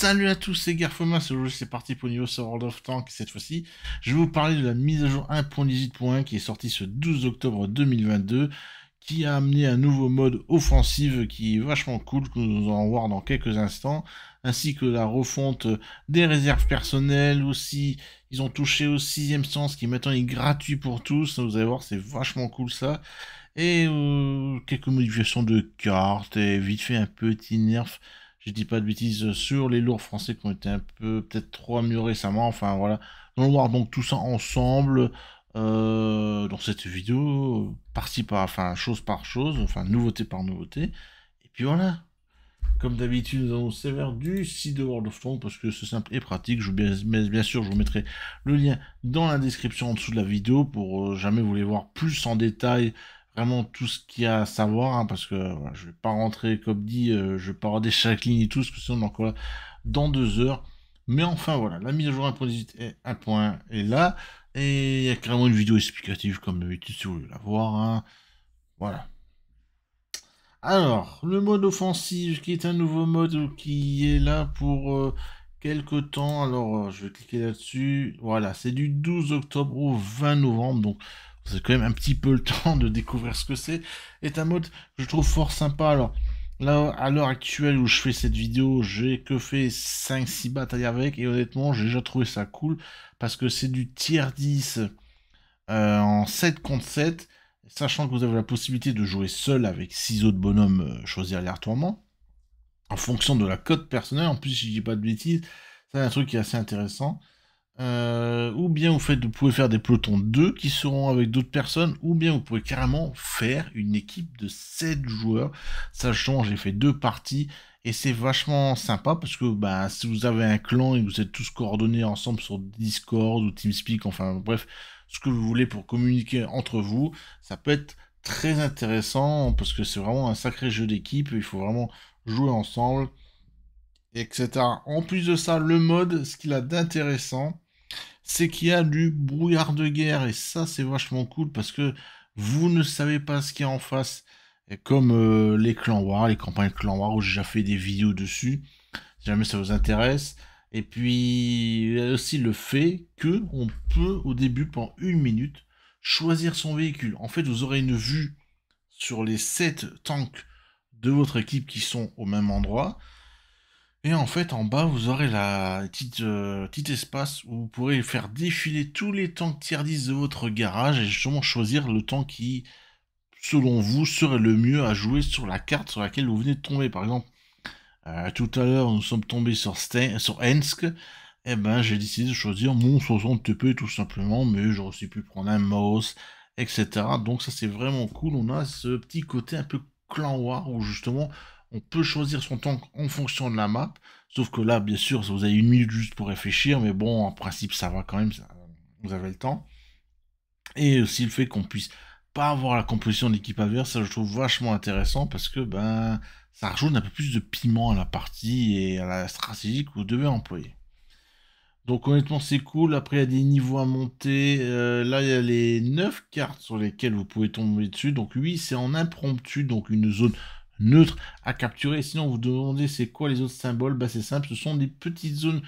Salut à tous, c'est Garfoma, aujourd'hui c'est parti pour niveau sur World of Tanks cette fois-ci. Je vais vous parler de la mise à jour 1.18.1 qui est sortie ce 12 octobre 2022 qui a amené un nouveau mode offensive qui est vachement cool, que nous allons voir dans quelques instants, ainsi que la refonte des réserves personnelles aussi. Ils ont touché au sixième sens qui maintenant est gratuit pour tous. Vous allez voir, c'est vachement cool ça. Et euh, quelques modifications de cartes et vite fait un petit nerf je dis pas de bêtises, euh, sur les lourds français qui ont été un peu peut-être trop améliorés récemment, enfin voilà, on va voir donc tout ça ensemble, euh, dans cette vidéo, partie par, enfin chose par chose, enfin nouveauté par nouveauté, et puis voilà. Comme d'habitude, nous allons sévère du site de World of parce que c'est simple et pratique. Je bien sûr, je vous mettrai le lien dans la description en dessous de la vidéo pour euh, jamais vous les voir plus en détail vraiment tout ce qu'il y a à savoir, hein, parce que je je vais pas rentrer, comme dit, je euh, je vais pas regarder chaque ligne et tout, parce que sinon on encore dans deux heures. Mais enfin voilà, la mise à jour point est là, et il y a carrément une vidéo explicative comme d'habitude si vous voulez la voir. Hein. Voilà. Alors, le mode offensif qui est un nouveau mode qui est là pour euh, quelques temps. Alors, euh, je vais cliquer là-dessus. Voilà, c'est du 12 octobre au 20 novembre. Donc, c'est quand même un petit peu le temps de découvrir ce que c'est, est un mode que je trouve fort sympa. Alors, là, à l'heure actuelle où je fais cette vidéo, j'ai que fait 5-6 batailles avec, et honnêtement, j'ai déjà trouvé ça cool, parce que c'est du tier 10 euh, en 7 contre 7, sachant que vous avez la possibilité de jouer seul avec 6 autres bonhommes euh, choisis aléatoirement, en fonction de la cote personnelle, en plus, si je dis pas de bêtises, c'est un truc qui est assez intéressant. Euh, ou bien vous, vous pouvez faire des pelotons 2 qui seront avec d'autres personnes, ou bien vous pouvez carrément faire une équipe de 7 joueurs. Sachant, j'ai fait deux parties et c'est vachement sympa parce que bah, si vous avez un clan et que vous êtes tous coordonnés ensemble sur Discord ou TeamSpeak, enfin bref, ce que vous voulez pour communiquer entre vous, ça peut être très intéressant parce que c'est vraiment un sacré jeu d'équipe, il faut vraiment jouer ensemble, etc. En plus de ça, le mode, ce qu'il a d'intéressant, c'est qu'il y a du brouillard de guerre et ça c'est vachement cool parce que vous ne savez pas ce qu'il y a en face. comme euh, les clans war, les campagnes clan war où j'ai déjà fait des vidéos dessus, si jamais ça vous intéresse. Et puis il y a aussi le fait que on peut au début pendant une minute choisir son véhicule. En fait, vous aurez une vue sur les 7 tanks de votre équipe qui sont au même endroit. Et en fait, en bas, vous aurez la petite, euh, petit espace où vous pourrez faire défiler tous les tanks tier 10 de votre garage et justement choisir le tank qui, selon vous, serait le mieux à jouer sur la carte sur laquelle vous venez de tomber. Par exemple, euh, tout à l'heure, nous sommes tombés sur, sur Ensk. Et eh ben, j'ai décidé de choisir mon 60 TP tout simplement, mais j'aurais aussi pu prendre un mouse, etc. Donc ça, c'est vraiment cool. On a ce petit côté un peu clan war où justement on peut choisir son tank en fonction de la map. Sauf que là, bien sûr, vous avez une minute juste pour réfléchir. Mais bon, en principe, ça va quand même. vous avez le temps. Et aussi le fait qu'on puisse pas avoir la composition de l'équipe adverse, ça je trouve vachement intéressant parce que ben ça rajoute un peu plus de piment à la partie et à la stratégie que vous devez employer. Donc honnêtement c'est cool, après il y a des niveaux à monter, euh, là il y a les 9 cartes sur lesquelles vous pouvez tomber dessus, donc oui c'est en impromptu, donc une zone neutre à capturer. sinon, vous demandez c'est quoi les autres symboles bah, C'est simple, ce sont des petites zones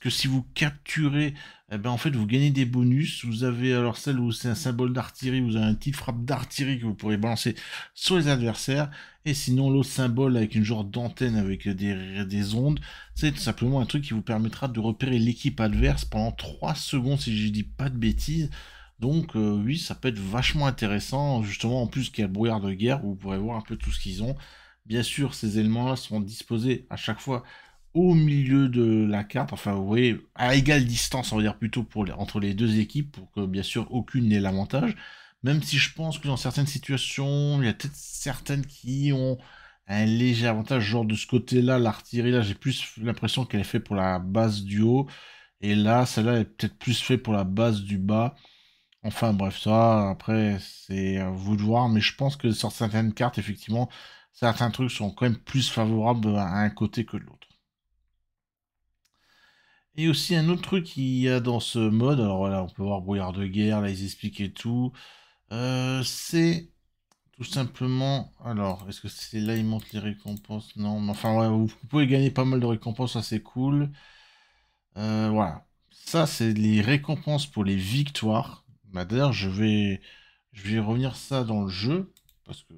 que si vous capturez, eh ben, en fait, vous gagnez des bonus. Vous avez alors celle où c'est un symbole d'artillerie, vous avez un petit frappe d'artillerie que vous pourrez balancer sur les adversaires. Et sinon, l'autre symbole avec une genre d'antenne avec des, des ondes, c'est tout simplement un truc qui vous permettra de repérer l'équipe adverse pendant 3 secondes, si je dis pas de bêtises. Donc euh, oui, ça peut être vachement intéressant, justement, en plus qu'il y a brouillard de guerre, vous pourrez voir un peu tout ce qu'ils ont. Bien sûr, ces éléments-là seront disposés à chaque fois au milieu de la carte, enfin vous voyez, à égale distance, on va dire plutôt entre les deux équipes, pour que bien sûr aucune n'ait l'avantage. Même si je pense que dans certaines situations, il y a peut-être certaines qui ont un léger avantage, genre de ce côté-là, l'artillerie, là, là j'ai plus l'impression qu'elle est faite pour la base du haut, et là, celle-là est peut-être plus faite pour la base du bas. Enfin bref, ça, après, c'est à vous de voir, mais je pense que sur certaines cartes, effectivement, certains trucs sont quand même plus favorables à un côté que de l'autre. Et aussi un autre truc qu'il y a dans ce mode, alors là, on peut voir brouillard de guerre, là ils expliquent tout, euh, c'est tout simplement, alors, est-ce que c'est là ils montent les récompenses Non, mais enfin vous pouvez gagner pas mal de récompenses, ça c'est cool. Euh, voilà, ça c'est les récompenses pour les victoires. Bah, d'ailleurs, je vais, je vais revenir ça dans le jeu, parce que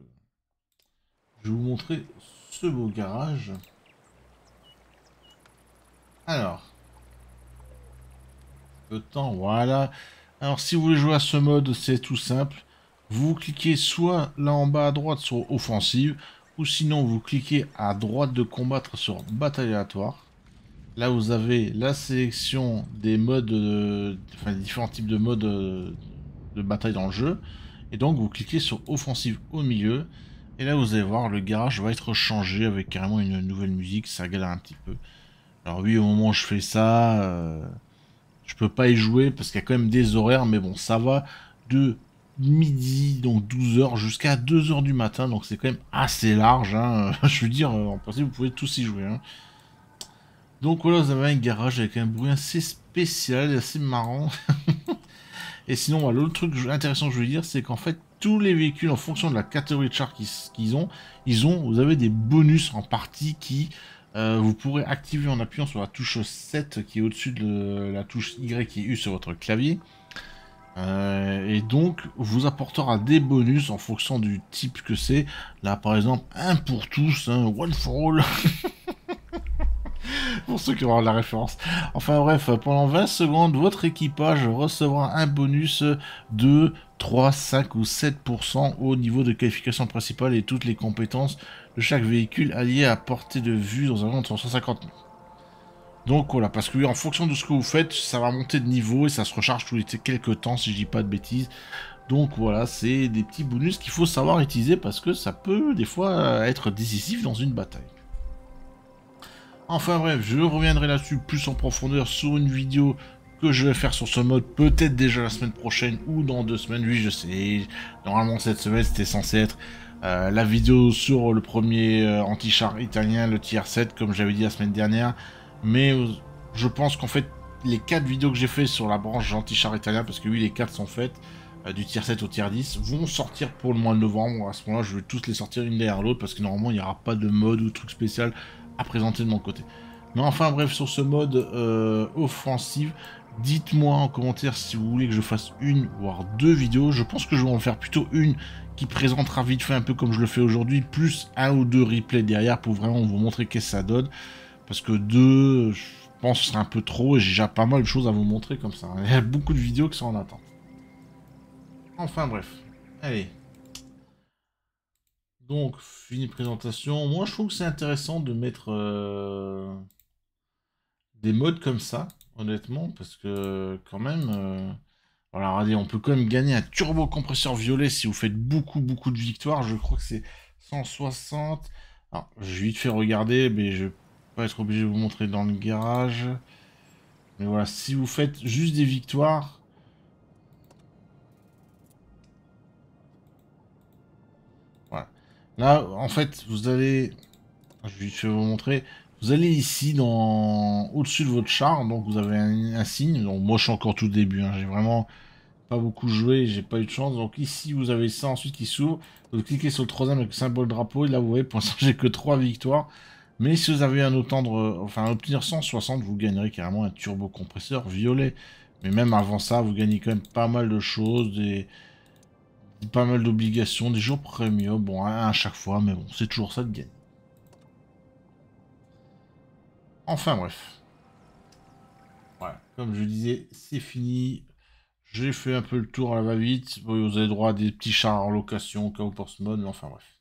je vais vous montrer ce beau garage. Alors, le temps, voilà. Alors, si vous voulez jouer à ce mode, c'est tout simple. Vous cliquez soit là en bas à droite sur offensive, ou sinon vous cliquez à droite de combattre sur bataille aléatoire. Là, vous avez la sélection des modes, euh, enfin différents types de modes euh, de bataille dans le jeu. Et donc, vous cliquez sur offensive au milieu. Et là, vous allez voir, le garage va être changé avec carrément une nouvelle musique. Ça galère un petit peu. Alors oui, au moment où je fais ça, euh, je peux pas y jouer parce qu'il y a quand même des horaires. Mais bon, ça va de midi, donc 12h, jusqu'à 2h du matin. Donc c'est quand même assez large. Hein. je veux dire, en principe, vous pouvez tous y jouer. Hein. Donc voilà, vous avez un garage avec un bruit assez spécial assez marrant. et sinon, l'autre truc intéressant je veux dire, c'est qu'en fait, tous les véhicules, en fonction de la catégorie de char qu'ils ont, ils ont, vous avez des bonus en partie qui euh, vous pourrez activer en appuyant sur la touche 7 qui est au-dessus de la touche Y qui est U sur votre clavier. Euh, et donc vous apportera des bonus en fonction du type que c'est. Là par exemple, un pour tous, un hein, one for all. Pour ceux qui auront la référence. Enfin bref, pendant 20 secondes, votre équipage recevra un bonus de 3, 5 ou 7% au niveau de qualification principale et toutes les compétences de chaque véhicule allié à portée de vue dans un monde de 150 000. Donc voilà, parce que en fonction de ce que vous faites, ça va monter de niveau et ça se recharge tous les quelques temps si je dis pas de bêtises. Donc voilà, c'est des petits bonus qu'il faut savoir utiliser parce que ça peut des fois être décisif dans une bataille. Enfin bref, je reviendrai là-dessus plus en profondeur sur une vidéo que je vais faire sur ce mode, peut-être déjà la semaine prochaine ou dans deux semaines, oui je sais, normalement cette semaine c'était censé être euh, la vidéo sur le premier euh, anti-char italien, le tier 7 comme j'avais dit la semaine dernière, mais euh, je pense qu'en fait les quatre vidéos que j'ai fait sur la branche anti-char italien, parce que oui les quatre sont faites, du tier 7 au tier 10 vont sortir pour le mois de novembre. À ce moment-là, je vais tous les sortir une derrière l'autre parce que normalement, il n'y aura pas de mode ou truc spécial à présenter de mon côté. Mais enfin bref, sur ce mode euh, offensive, dites-moi en commentaire si vous voulez que je fasse une, voire deux vidéos. Je pense que je vais en faire plutôt une qui présentera vite fait un peu comme je le fais aujourd'hui, plus un ou deux replays derrière pour vraiment vous montrer qu'est-ce que ça donne. Parce que deux, je pense que un peu trop et j'ai déjà pas mal de choses à vous montrer comme ça. Il y a beaucoup de vidéos qui sont en attente. Enfin bref, allez, donc, fini présentation. Moi, je trouve que c'est intéressant de mettre euh, des modes comme ça, honnêtement, parce que quand même, euh, voilà, regardez, on peut quand même gagner un turbo compresseur violet si vous faites beaucoup, beaucoup de victoires. Je crois que c'est 160. Alors, je vais vite fait regarder, mais je vais pas être obligé de vous montrer dans le garage. Mais voilà, si vous faites juste des victoires, Là, en fait, vous allez... Je vais vous montrer. Vous allez ici, dans au-dessus de votre char, donc vous avez un, signe. Donc moi, je suis encore tout début, hein. j'ai vraiment pas beaucoup joué, j'ai pas eu de chance. Donc ici, vous avez ça ensuite qui s'ouvre. Vous cliquez sur le troisième avec le symbole drapeau, et là, vous voyez, pour l'instant, j'ai que trois victoires. Mais si vous avez un autre tendre, enfin, obtenir 160, vous gagnerez carrément un turbo compresseur violet. Mais même avant ça, vous gagnez quand même pas mal de choses, des pas mal d'obligations, des jours premium, bon, à chaque fois, mais bon, c'est toujours ça de gagner. Enfin, bref. comme je disais, c'est fini. J'ai fait un peu le tour à la va-vite. vous avez droit à des petits chars en location, cas où Portsmouth, mais enfin, bref.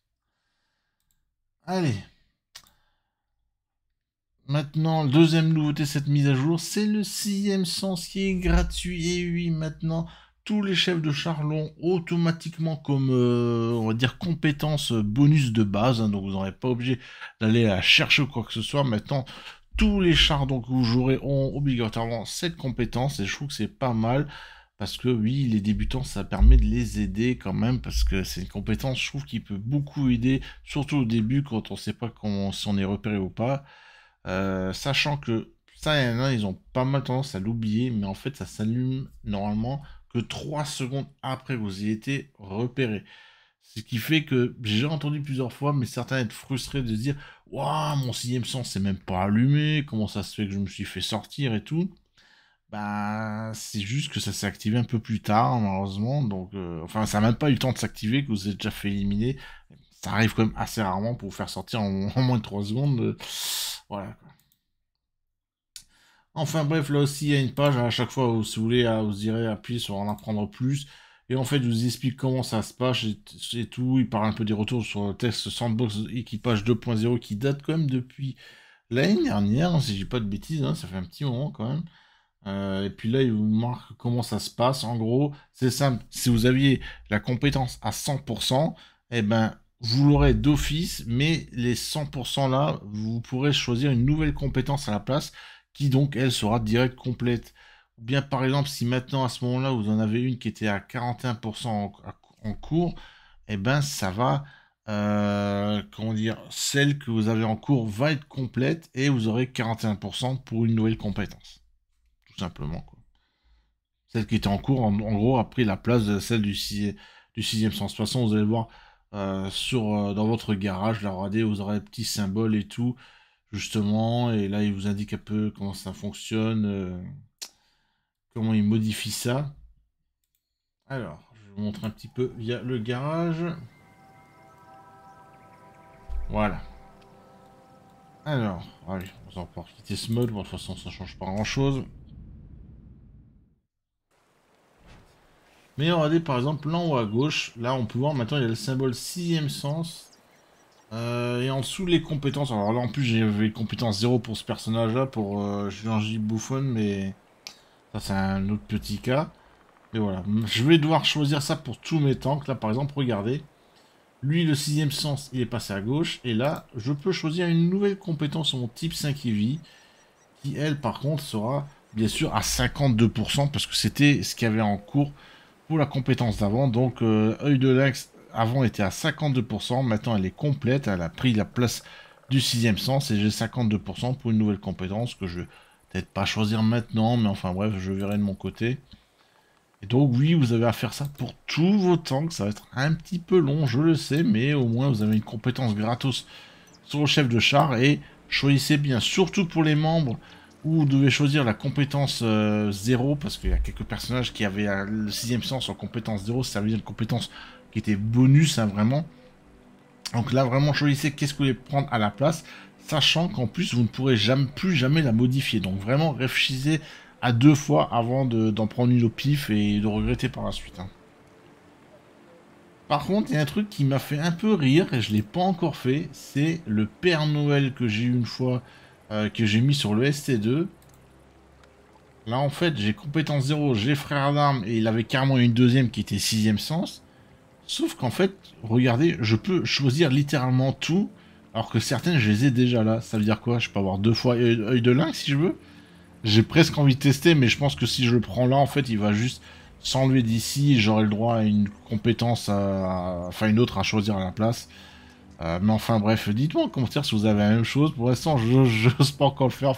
Allez. Maintenant, deuxième nouveauté cette mise à jour, c'est le sixième sens qui est gratuit. Et oui, maintenant, tous les chefs de chars l'ont automatiquement comme, euh, on va dire, compétence euh, bonus de base. Hein, donc vous n'aurez pas obligé d'aller à chercher quoi que ce soit. Maintenant, tous les chars donc, que vous jouerez ont obligatoirement cette compétence. Et je trouve que c'est pas mal. Parce que oui, les débutants, ça permet de les aider quand même, parce que c'est une compétence, je trouve, qui peut beaucoup aider, surtout au début, quand on ne sait pas si on est repéré ou pas. Euh, sachant que ça, il y en ils ont pas mal tendance à l'oublier, mais en fait, ça s'allume normalement trois secondes après vous y êtes repéré. Ce qui fait que j'ai entendu plusieurs fois, mais certains être frustrés de dire Waouh, mon sixième sens c'est même pas allumé, comment ça se fait que je me suis fait sortir et tout. Bah, c'est juste que ça s'est activé un peu plus tard, malheureusement. Donc, euh, enfin, ça n'a même pas eu le temps de s'activer, que vous êtes déjà fait éliminer. Ça arrive quand même assez rarement pour vous faire sortir en, moins de trois secondes. Euh, voilà. Enfin bref, là aussi il y a une page à chaque fois où si vous voulez, vous irez appuyer sur en apprendre plus. Et en fait, il vous explique comment ça se passe et, tout. Il parle un peu des retours sur le texte Sandbox équipage 2.0 qui date quand même depuis l'année dernière, hein, si j'ai pas de bêtises, hein, ça fait un petit moment quand même. Euh, et puis là, il vous marque comment ça se passe. En gros, c'est simple. Si vous aviez la compétence à 100%, eh ben, vous l'aurez d'office, mais les 100% là, vous pourrez choisir une nouvelle compétence à la place qui donc, elle, sera directe complète. Ou bien, par exemple, si maintenant, à ce moment-là, vous en avez une qui était à 41% en, cours, eh ben, ça va, euh, comment dire, celle que vous avez en cours va être complète et vous aurez 41% pour une nouvelle compétence. Tout simplement, quoi. Celle qui était en cours, en, gros, a pris la place de celle du, du sixième sens. De vous allez voir, euh, sur, euh, dans votre garage, la radée vous aurez des petits symboles et tout justement, et là il vous indique un peu comment ça fonctionne, euh, comment il modifie ça. Alors, je vous montre un petit peu via le garage. Voilà. Alors, allez, ah on va pouvoir quitter ce mode, de toute façon ça change pas grand chose. Mais regardez par exemple là en haut à gauche, là on peut voir maintenant il y a le symbole sixième sens euh, et en dessous, les compétences. Alors là, en plus, j'ai les compétence 0 pour ce personnage-là, pour euh, Bouffon, mais ça, c'est un autre petit cas. Mais voilà, je vais devoir choisir ça pour tous mes tanks. Là, par exemple, regardez. Lui, le sixième sens, il est passé à gauche. Et là, je peux choisir une nouvelle compétence mon type 5 EV, qui, elle, par contre, sera bien sûr à 52%, parce que c'était ce qu'il y avait en cours pour la compétence d'avant. Donc, euh, œil de lynx avant était à 52%, maintenant elle est complète, elle a pris la place du sixième sens et j'ai 52% pour une nouvelle compétence que je vais peut-être pas choisir maintenant, mais enfin bref, je verrai de mon côté. Et donc oui, vous avez à faire ça pour tous vos tanks, ça va être un petit peu long, je le sais, mais au moins vous avez une compétence gratos sur le chef de char et choisissez bien, surtout pour les membres où vous devez choisir la compétence 0, euh, parce qu'il y a quelques personnages qui avaient le sixième sens en compétence 0, ça veut dire une compétence qui était bonus, hein, vraiment. Donc là, vraiment, choisissez qu'est-ce que vous voulez prendre à la place, sachant qu'en plus, vous ne pourrez jamais, plus jamais la modifier. Donc vraiment, réfléchissez à deux fois avant d'en prendre une au pif et de regretter par la suite. Hein. Par contre, il y a un truc qui m'a fait un peu rire, et je ne l'ai pas encore fait, c'est le Père Noël que j'ai eu une fois, euh, que j'ai mis sur le ST2. Là, en fait, j'ai compétence 0, j'ai frère d'armes, et il avait carrément une deuxième qui était sixième sens. Sauf qu'en fait, regardez, je peux choisir littéralement tout, alors que certaines, je les ai déjà là. Ça veut dire quoi Je peux avoir deux fois œil de lynx si je veux. J'ai presque envie de tester, mais je pense que si je le prends là, en fait, il va juste s'enlever d'ici j'aurai le droit à une compétence, enfin une autre à choisir à la place. Euh, mais enfin, bref, dites-moi en commentaire si vous avez la même chose. Pour l'instant, je n'ose pas encore le faire.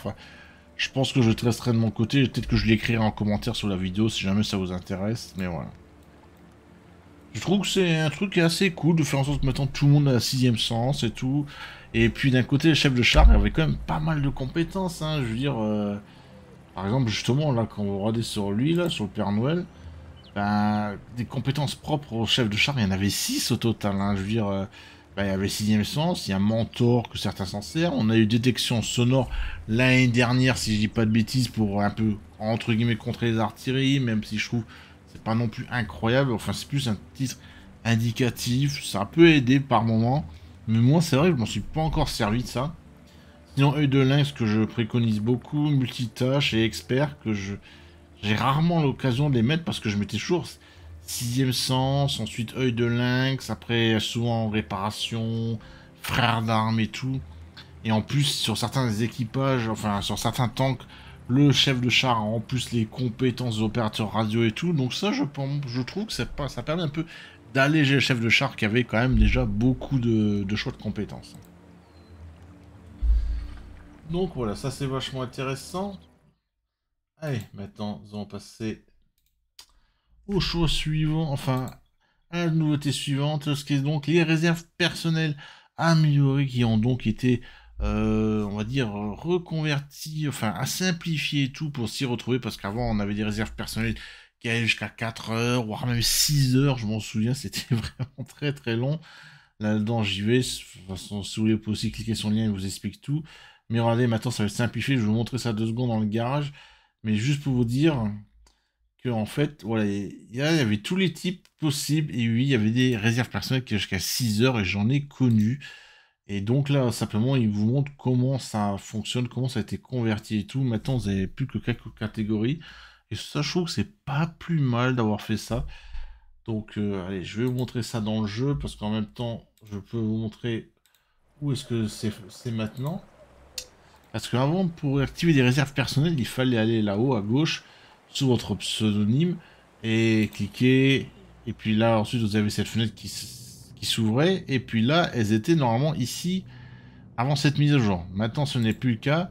je pense que je testerai de mon côté. Peut-être que je l'écrirai en commentaire sur la vidéo si jamais ça vous intéresse. Mais voilà. Je trouve que c'est un truc assez cool de faire en sorte que maintenant tout le monde a 6 sixième sens et tout. Et puis d'un côté, le chef de char avait quand même pas mal de compétences. Hein. Je veux dire, euh, par exemple, justement, là, quand on regardait sur lui, là, sur le Père Noël, ben, des compétences propres au chef de char, il y en avait six au total. Hein. Je veux dire, euh, ben, il y avait sixième sens, il y a mentor que certains s'en servent. On a eu détection sonore l'année dernière, si je dis pas de bêtises, pour un peu, entre guillemets, contrer les artilleries, même si je trouve non plus incroyable. Enfin, c'est plus un titre indicatif. Ça peut aider par moment. Mais moi, c'est vrai que je m'en suis pas encore servi de ça. Sinon, œil de lynx que je préconise beaucoup, multitâche et expert que je j'ai rarement l'occasion de les mettre parce que je mettais toujours sixième sens, ensuite œil de lynx, après souvent réparation, frère d'armes et tout. Et en plus, sur certains équipages, enfin sur certains tanks, le chef de char a en plus les compétences opérateurs radio et tout. Donc ça, je, pense, je trouve que ça, ça permet un peu d'alléger le chef de char qui avait quand même déjà beaucoup de, de choix de compétences. Donc voilà, ça c'est vachement intéressant. Allez, maintenant, nous allons passer au choix suivant, enfin, à la nouveauté suivante, ce qui est donc les réserves personnelles améliorées qui ont donc été euh, on va dire, reconverti, enfin, à simplifier tout pour s'y retrouver, parce qu'avant, on avait des réserves personnelles qui allaient jusqu'à 4 heures, voire même 6 heures, je m'en souviens, c'était vraiment très très long. Là-dedans, j'y vais. De toute façon, si vous voulez, vous pouvez aussi cliquer sur le lien, il vous explique tout. Mais regardez, maintenant, ça va être simplifié, je vais vous montrer ça deux secondes dans le garage. Mais juste pour vous dire que, en fait, voilà, il y, avait tous les types possibles, et oui, il y avait des réserves personnelles qui allaient jusqu'à 6 heures, et j'en ai connu. Et donc là, simplement, il vous montre comment ça fonctionne, comment ça a été converti et tout. Maintenant, vous n'avez plus que quelques catégories. Et ça, je trouve que c'est pas plus mal d'avoir fait ça. Donc, euh, allez, je vais vous montrer ça dans le jeu, parce qu'en même temps, je peux vous montrer où est-ce que c'est maintenant. Parce qu'avant, pour activer des réserves personnelles, il fallait aller là-haut, à gauche, sous votre pseudonyme, et cliquer. Et puis là, ensuite, vous avez cette fenêtre qui qui s'ouvraient. Et puis là, elles étaient normalement ici avant cette mise à jour. Maintenant, ce n'est plus le cas.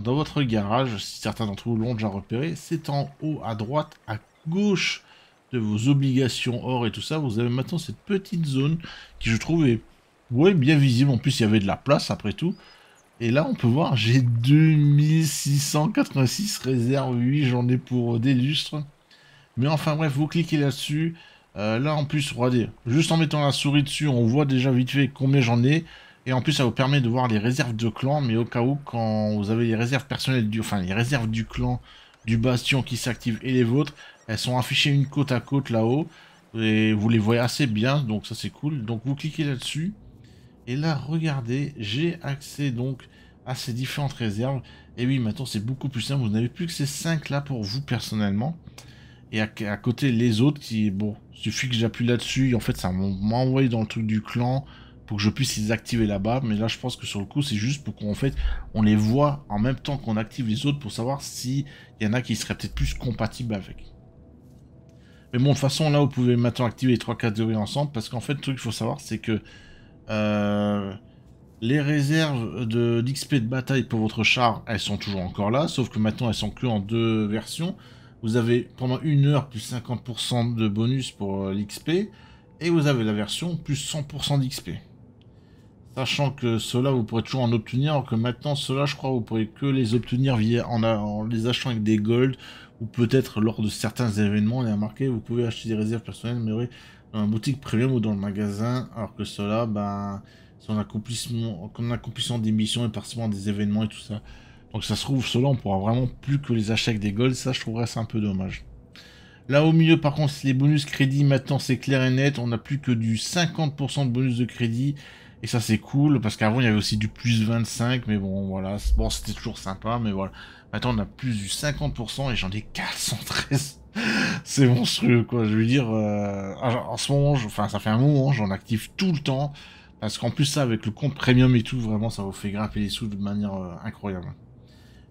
Dans votre garage, si certains d'entre vous l'ont déjà repéré, c'est en haut à droite, à gauche de vos obligations or et tout ça. Vous avez maintenant cette petite zone qui, je trouve, est ouais, bien visible. En plus, il y avait de la place après tout. Et là, on peut voir, j'ai 2686 réserves. Oui, j'en ai pour des lustres. Mais enfin bref, vous cliquez là-dessus. Euh, là, en plus, regardez, juste en mettant la souris dessus, on voit déjà vite fait combien j'en ai. Et en plus, ça vous permet de voir les réserves de clan. Mais au cas où, quand vous avez les réserves personnelles, du, enfin les réserves du clan, du bastion qui s'active et les vôtres, elles sont affichées une côte à côte là-haut. Et vous les voyez assez bien, donc ça c'est cool. Donc vous cliquez là-dessus. Et là, regardez, j'ai accès donc à ces différentes réserves. Et oui, maintenant c'est beaucoup plus simple. Vous n'avez plus que ces 5 là pour vous personnellement. Et à, côté, les autres qui, bon, suffit que j'appuie là-dessus. En fait, ça m'envoie dans le truc du clan pour que je puisse les activer là-bas. Mais là, je pense que sur le coup, c'est juste pour qu'on fait, on les voit en même temps qu'on active les autres pour savoir s'il y en a qui seraient peut-être plus compatibles avec. Mais bon, de toute façon, là, vous pouvez maintenant activer les trois catégories ensemble parce qu'en fait, le truc qu'il faut savoir, c'est que euh, les réserves d'XP de, de, bataille pour votre char, elles sont toujours encore là, sauf que maintenant, elles sont que en deux versions. Vous avez pendant une heure plus 50% de bonus pour euh, l'XP. Et vous avez la version plus 100% d'XP. Sachant que cela vous pourrez toujours en obtenir, alors que maintenant cela je crois vous pourrez que les obtenir via en, les achetant avec des gold ou peut-être lors de certains événements. Il y a marqué vous pouvez acheter des réserves personnelles mais oui, dans la boutique premium ou dans le magasin, alors que cela ben son accomplissement, en accomplissant des missions et participant à des événements et tout ça. Donc ça se trouve, cela on pourra vraiment plus que les achats avec des golds, ça je trouverais ça un peu dommage. Là au milieu par contre, les bonus crédits maintenant c'est clair et net, on n'a plus que du 50% de bonus de crédit. Et ça c'est cool, parce qu'avant il y avait aussi du plus 25, mais bon voilà, bon c'était toujours sympa, mais voilà. Maintenant on a plus du 50% et j'en ai 413 c'est monstrueux quoi. Je veux dire, euh, en ce moment, enfin ça fait un moment, hein, j'en active tout le temps parce qu'en plus ça avec le compte premium et tout, vraiment ça vous fait grimper les sous de manière euh, incroyable.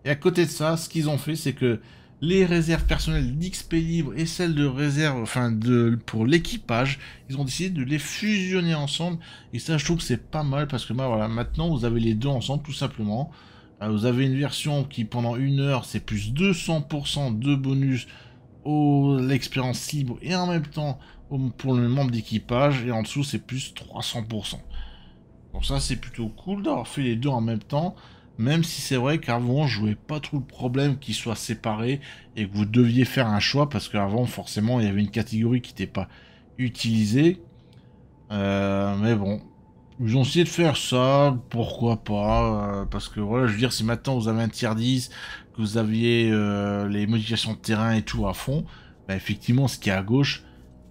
Et à côté de ça, ce qu'ils ont fait, c'est que les réserves personnelles d'XP libre et celles de réserve, enfin de, pour l'équipage, ils ont décidé de les fusionner ensemble. Et ça, je trouve que c'est pas mal parce que bah, voilà, maintenant vous avez les deux ensemble tout simplement. Euh, vous avez une version qui pendant une heure c'est plus 200% de bonus au l'expérience libre et en même temps pour le membre d'équipage et en dessous c'est plus 300%. Donc ça c'est plutôt cool d'avoir fait les deux en même temps. Même si c'est vrai qu'avant, je jouais pas trop le problème qu'ils soient séparés et que vous deviez faire un choix parce qu'avant, forcément, il y avait une catégorie qui n'était pas utilisée. Euh, mais bon, ils ont essayé de faire ça, pourquoi pas, euh, parce que voilà, je veux dire, si maintenant vous avez un tier 10, que vous aviez euh, les modifications de terrain et tout à fond, bah, effectivement, ce qui est à gauche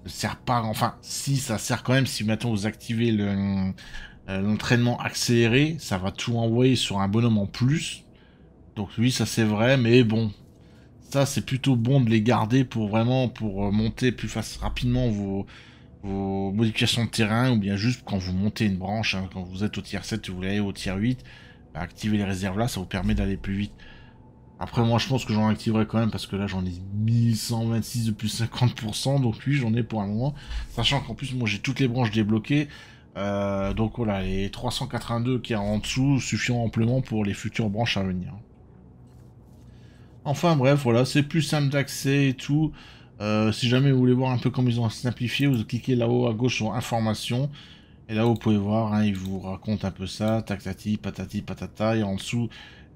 ne sert pas, enfin, si, ça sert quand même si maintenant vous activez le, euh, l'entraînement accéléré, ça va tout envoyer sur un bonhomme en plus. Donc oui, ça c'est vrai, mais bon, ça c'est plutôt bon de les garder pour vraiment pour euh, monter plus rapidement vos, modifications de terrain ou bien juste quand vous montez une branche, hein, quand vous êtes au tiers 7 vous voulez au tiers 8, bah, activer les réserves là, ça vous permet d'aller plus vite. Après moi je pense que j'en activerai quand même parce que là j'en ai 1126 de plus 50%, donc oui j'en ai pour un moment. Sachant qu'en plus moi j'ai toutes les branches débloquées, euh, donc voilà, les 382 qui est en dessous suffiront amplement pour les futures branches à venir. Enfin bref, voilà, c'est plus simple d'accès et tout. Euh, si jamais vous voulez voir un peu comment ils ont simplifié, vous cliquez là-haut à gauche sur informations Et là, vous pouvez voir, hein, il vous raconte un peu ça, tac tati, patati, patata. Et en dessous,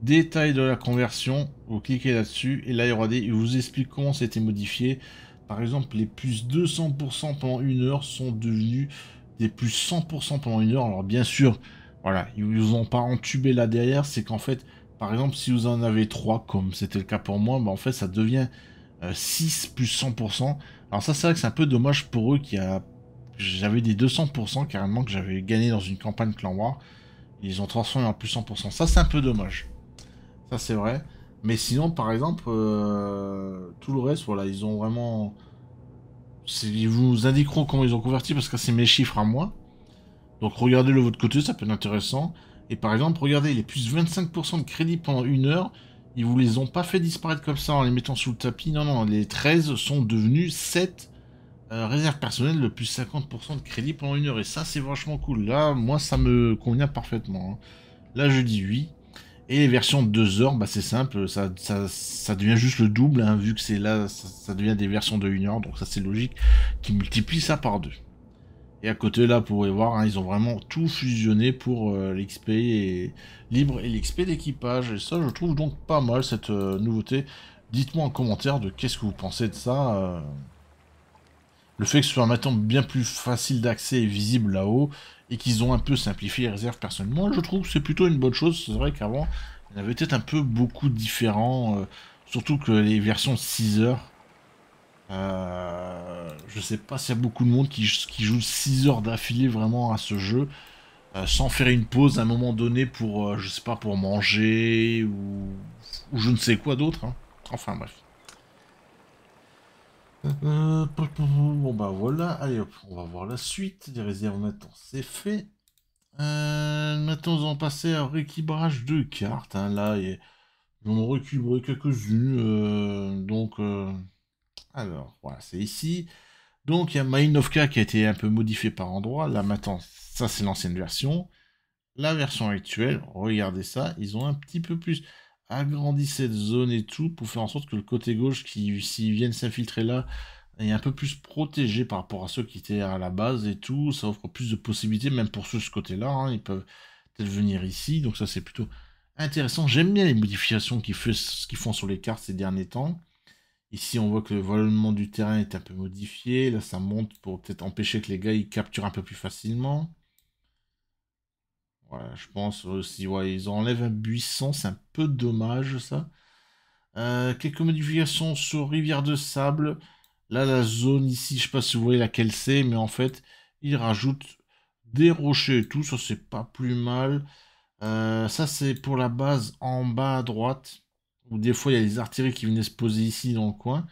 détail de la conversion, vous cliquez là-dessus. Et là, il, y aura il vous explique comment c'était modifié. Par exemple, les plus 200% pendant une heure sont devenus des plus 100% pendant une heure. Alors bien sûr, voilà, ils vous ont pas entubé là derrière, c'est qu'en fait, par exemple, si vous en avez 3, comme c'était le cas pour moi, bah en fait, ça devient 6 euh, plus 100%. Alors ça, c'est vrai que c'est un peu dommage pour eux qui a... J'avais des 200% carrément que j'avais gagné dans une campagne clan war. Ils ont transformé en plus 100%. Ça, c'est un peu dommage. Ça, c'est vrai. Mais sinon, par exemple, euh, tout le reste, voilà, ils ont vraiment ils vous indiqueront comment ils ont converti parce que c'est mes chiffres à moi. Donc regardez le votre côté, ça peut être intéressant. Et par exemple, regardez, les plus 25% de crédit pendant une heure, ils vous les ont pas fait disparaître comme ça en les mettant sous le tapis. Non, non, les 13 sont devenus 7 euh, réserves personnelles le plus 50% de crédit pendant une heure. Et ça, c'est vachement cool. Là, moi, ça me convient parfaitement. Hein. Là, je dis oui. Et les versions 2 heures, bah, c'est simple, ça, devient juste le double, hein, vu que c'est là, ça, devient des versions de 1 heure, donc ça c'est logique, qui multiplient ça par 2. Et à côté là, vous pouvez voir, hein, ils ont vraiment tout fusionné pour euh, l'XP libre et l'XP d'équipage. Et ça, je trouve donc pas mal cette euh, nouveauté. Dites-moi en commentaire de qu'est-ce que vous pensez de ça. Euh le fait que ce soit maintenant bien plus facile d'accès et visible là-haut, et qu'ils ont un peu simplifié les réserves personnellement, je trouve que c'est plutôt une bonne chose. C'est vrai qu'avant, il y avait peut-être un peu beaucoup différents, euh, surtout que les versions 6 heures. Euh, je sais pas s'il y a beaucoup de monde qui, joue 6 heures d'affilée vraiment à ce jeu, euh, sans faire une pause à un moment donné pour, euh, je sais pas, pour manger ou, je ne sais quoi d'autre. Hein. Enfin bref. Euh, bon bah voilà, allez hop, on va voir la suite des réserves maintenant, c'est fait. Euh, maintenant, on va passer à un rééquilibrage de cartes. Hein. là, et on recubre quelques-unes. Euh, donc, alors, voilà, c'est ici. Donc, il y a Mainovka qui a été un peu modifié par endroit. Là, maintenant, ça, c'est l'ancienne version. La version actuelle, regardez ça, ils ont un petit peu plus agrandit cette zone et tout pour faire en sorte que le côté gauche qui s'ils viennent s'infiltrer là est un peu plus protégé par rapport à ceux qui étaient à la base et tout ça offre plus de possibilités même pour ceux de ce côté là hein. ils peuvent peut-être venir ici donc ça c'est plutôt intéressant j'aime bien les modifications qu'ils font sur les cartes ces derniers temps ici on voit que le volume du terrain est un peu modifié là ça monte pour peut-être empêcher que les gars ils capturent un peu plus facilement je pense aussi, euh, ouais, ils enlèvent un buisson, c'est un peu dommage ça. Euh, quelques modifications sur Rivière de Sable. Là, la zone ici, je sais pas si vous voyez laquelle c'est, mais en fait, ils rajoutent des rochers et tout, ça c'est pas plus mal. Euh, ça c'est pour la base en bas à droite, où des fois il y a des artilleries qui venaient se poser ici dans le coin.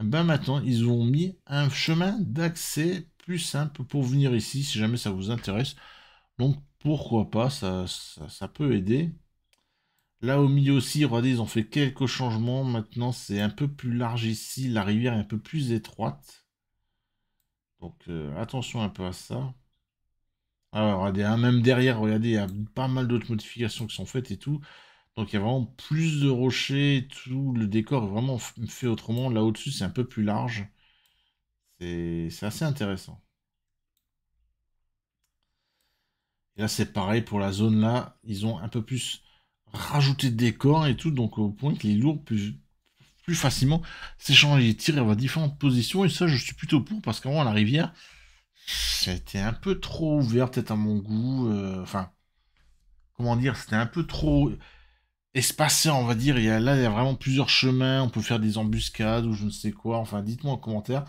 Ben maintenant, ils ont mis un chemin d'accès plus simple pour venir ici, si jamais ça vous intéresse. Donc pourquoi pas, ça, peut aider. Là au milieu aussi, regardez, ils ont fait quelques changements. Maintenant, c'est un peu plus large ici, la rivière est un peu plus étroite. Donc euh, attention un peu à ça. Alors, hein, même derrière, regardez, il y a pas mal d'autres modifications qui sont faites et tout. Donc il y a vraiment plus de rochers, et tout le décor est vraiment fait autrement. Là au-dessus, c'est un peu plus large. C'est assez intéressant. Et là, c'est pareil pour la zone là. Ils ont un peu plus rajouté de décor et tout, donc au point que les lourds plus, plus facilement s'échanger et tirer vers différentes positions. Et ça, je suis plutôt pour parce qu'avant, la rivière, c'était un peu trop ouvert, peut-être à mon goût. Euh, enfin, comment dire, c'était un peu trop espacé, on va dire. Il y a, là, il y a vraiment plusieurs chemins. On peut faire des embuscades ou je ne sais quoi. Enfin, dites-moi en commentaire.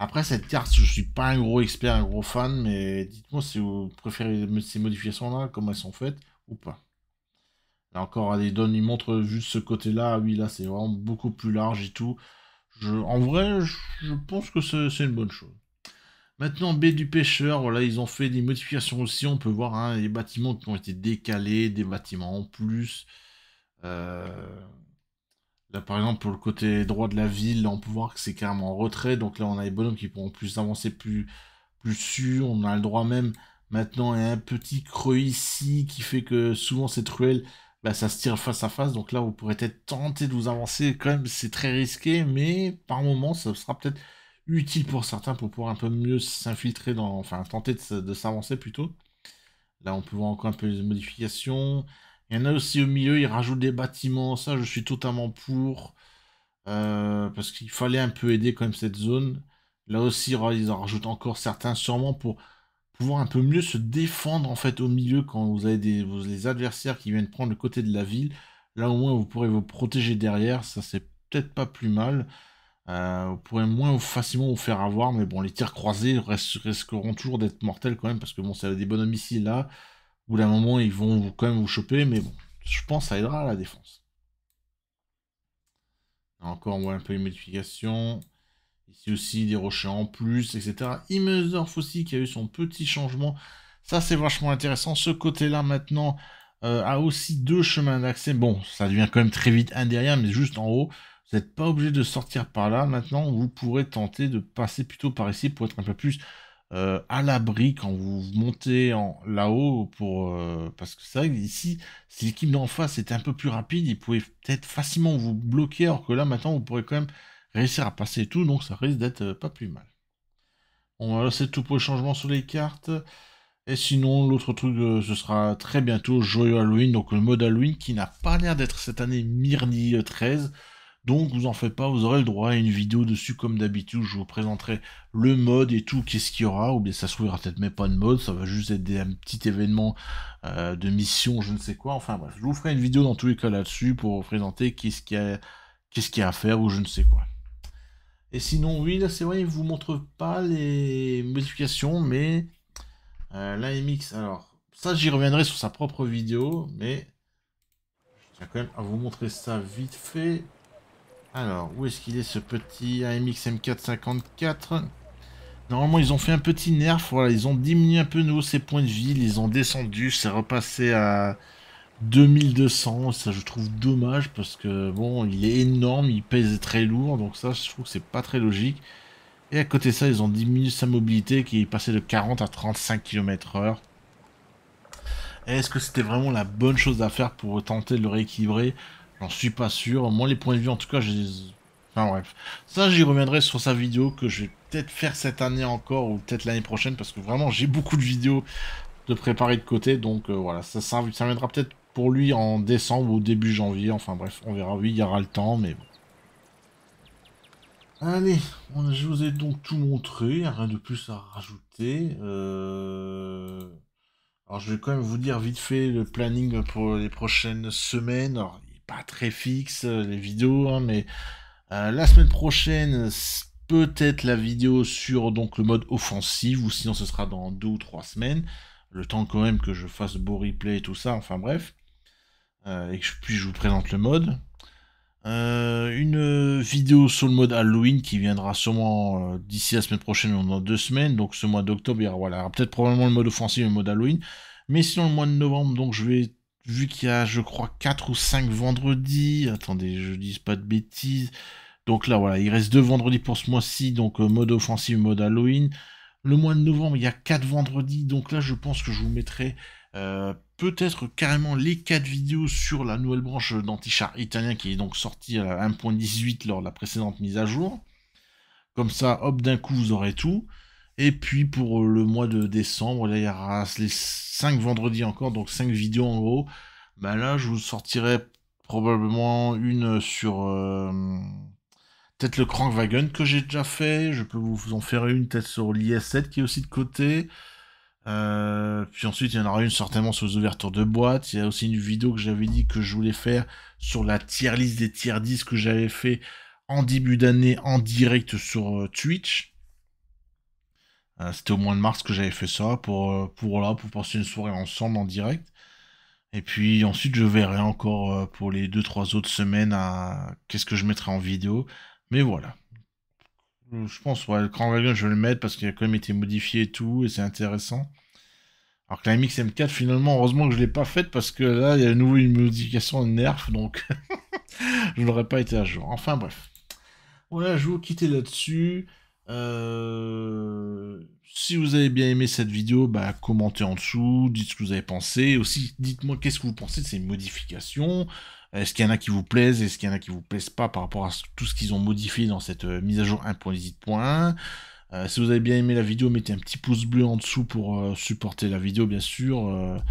Après, cette carte, je suis pas un gros expert, un gros fan, mais dites-moi si vous préférez ces modifications-là, comment elles sont faites ou pas. Là encore, les donne, il montre juste ce côté-là. Ah oui, là, c'est vraiment beaucoup plus large et tout. Je, en vrai, je pense que c'est une bonne chose. Maintenant, B du pêcheur, voilà, ils ont fait des modifications aussi. On peut voir hein, les bâtiments qui ont été décalés, des bâtiments en plus. Euh, Là, par exemple, pour le côté droit de la ville, on peut voir que c'est carrément en retrait. Donc là, on a les bonhommes qui pourront plus avancer plus, plus sûr. On a le droit même maintenant à un petit creux ici qui fait que souvent cette ruelle, bah, ça se tire face à face. Donc là, vous pourrez être tenté de vous avancer. Quand même, c'est très risqué, mais par moment, ça sera peut-être utile pour certains pour pouvoir un peu mieux s'infiltrer dans, enfin, tenter de, de s'avancer plutôt. Là, on peut voir encore un peu les modifications. Il y en a aussi au milieu, ils rajoutent des bâtiments, ça je suis totalement pour. Euh, parce qu'il fallait un peu aider quand même cette zone. Là aussi, ils en rajoutent encore certains, sûrement pour pouvoir un peu mieux se défendre en fait au milieu quand vous avez des, les adversaires qui viennent prendre le côté de la ville. Là au moins vous pourrez vous protéger derrière, ça c'est peut-être pas plus mal. Euh, vous pourrez moins facilement vous faire avoir, mais bon, les tirs croisés risqueront toujours d'être mortels quand même, parce que bon, ça a des bonhommes ici là. Au bout d'un moment, ils vont quand même vous choper, mais bon, je pense que ça aidera à la défense. Encore, on voit un peu les modifications. Ici aussi, des rochers en plus, etc. Immeusorf aussi, qui a eu son petit changement. Ça, c'est vachement intéressant. Ce côté-là, maintenant, euh, a aussi deux chemins d'accès. Bon, ça devient quand même très vite un derrière, mais juste en haut. Vous n'êtes pas obligé de sortir par là. Maintenant, vous pourrez tenter de passer plutôt par ici pour être un peu plus euh, à l'abri quand vous montez en, là-haut pour euh, parce que c'est vrai que ici si l'équipe d'en face était un peu plus rapide, il pouvaient peut-être facilement vous bloquer, alors que là maintenant vous pourrez quand même réussir à passer tout, donc ça risque d'être euh, pas plus mal. On c'est tout pour les changement sur les cartes. Et sinon, l'autre truc, ce sera très bientôt Joyeux Halloween, donc le mode Halloween qui n'a pas l'air d'être cette année Myrnie 13. Donc vous en faites pas, vous aurez le droit à une vidéo dessus comme d'habitude, je vous présenterai le mode et tout, qu'est-ce qu'il y aura, ou bien ça se peut-être même pas de mode, ça va juste être des, un petit événement euh, de mission, je ne sais quoi, enfin bref, je vous ferai une vidéo dans tous les cas là-dessus pour vous présenter qu'est-ce qu'il y, a, qu'est-ce à faire ou je ne sais quoi. Et sinon, oui, là c'est vrai, il vous montre pas les modifications, mais euh, l'AMX, alors, ça j'y reviendrai sur sa propre vidéo, mais je tiens quand même à vous montrer ça vite fait. Alors, où est-ce qu'il est ce petit AMX M454 Normalement, ils ont fait un petit nerf. Voilà, ils ont diminué un peu nos ses points de vie. Ils ont descendu. C'est repassé à 2200. Ça, je trouve dommage parce que, bon, il est énorme. Il pèse très lourd. Donc, ça, je trouve que c'est pas très logique. Et à côté de ça, ils ont diminué sa mobilité qui est passée de 40 à 35 km/h. Est-ce que c'était vraiment la bonne chose à faire pour tenter de le rééquilibrer J'en suis pas sûr. Moi, les points de vue, en tout cas, j'ai... Enfin bref. Ça, j'y reviendrai sur sa vidéo que je vais peut-être faire cette année encore ou peut-être l'année prochaine parce que vraiment, j'ai beaucoup de vidéos de préparer de côté. Donc euh, voilà, ça, ça, ça viendra peut-être pour lui en décembre ou début janvier. Enfin bref, on verra. Oui, il y aura le temps, mais bon. Allez, je vous ai donc tout montré, rien de plus à rajouter. Euh, alors je vais quand même vous dire vite fait le planning pour les prochaines semaines. Alors, pas très fixe, euh, les vidéos, hein, mais euh, la semaine prochaine, peut-être la vidéo sur donc le mode offensif, ou sinon ce sera dans deux ou trois semaines, le temps quand même que je fasse beau replay et tout ça, enfin bref, euh, et que je, puis je vous présente le mode. une vidéo sur le mode Halloween qui viendra sûrement d'ici la semaine prochaine dans deux semaines, donc ce mois d'octobre, voilà, peut-être probablement le mode offensif et le mode Halloween. Mais sinon, le mois de novembre, donc je vais vu qu'il y a, je crois, 4 ou 5 vendredis. Attendez, je dis pas de bêtises. Donc là, voilà, il reste 2 vendredis pour ce mois-ci, donc euh, mode offensive, mode Halloween. Le mois de novembre, il y a 4 vendredis, donc là, je pense que je vous mettrai euh, peut-être carrément les 4 vidéos sur la nouvelle branche d'antichar italien qui est donc sortie à 1.18 lors de la précédente mise à jour. Comme ça, hop, d'un coup, vous aurez tout. Et puis pour euh, le mois de décembre, là, il y aura les 5 vendredis encore, donc 5 vidéos en gros. ben là, je vous sortirai probablement une sur euh, peut-être le Crankwagon que j'ai déjà fait. Je peux vous en faire une peut-être sur l'IS7 qui est aussi de côté. Euh, puis ensuite, il y en aura une certainement sur les ouvertures de boîtes. Il y a aussi une vidéo que j'avais dit que je voulais faire sur la tier liste des tier 10 que j'avais fait en début d'année en direct sur Twitch. Euh, c'était au mois de mars que j'avais fait ça pour, euh, pour là, pour passer une soirée ensemble en direct. Et puis ensuite, je verrai encore euh, pour les 2-3 autres semaines à... qu'est-ce que je mettrai en vidéo. Mais voilà. Je pense, ouais, le Grand Wagon, je vais le mettre parce qu'il a quand même été modifié et tout, et c'est intéressant. Alors que la MXM4, finalement, heureusement que je ne l'ai pas faite parce que là, il y a de nouveau une modification de nerf, donc je n'aurais pas été à jour. Enfin bref. Voilà, je vous quitter là-dessus. Euh, si vous avez bien aimé cette vidéo, bah, commentez en dessous, dites ce que vous avez pensé. Aussi, dites-moi qu'est-ce que vous pensez de ces modifications. Est-ce qu'il y en a qui vous plaisent Est-ce qu'il y en a qui vous plaisent pas par rapport à tout ce qu'ils ont modifié dans cette euh, mise à jour 1.18.1 euh, si vous avez bien aimé la vidéo, mettez un petit pouce bleu en dessous pour supporter la vidéo, bien sûr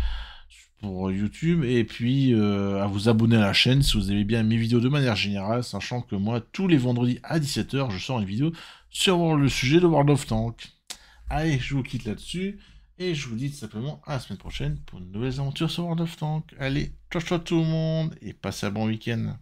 pour YouTube et puis euh, à vous abonner à la chaîne si vous avez bien mes vidéos de manière générale, sachant que moi tous les vendredis à 17h je sors une vidéo sur le sujet de World of Tanks. Allez, je vous quitte là-dessus et je vous dis tout simplement à la semaine prochaine pour une nouvelle aventure sur World of Tanks. Allez, ciao ciao tout le monde et passez un bon week-end.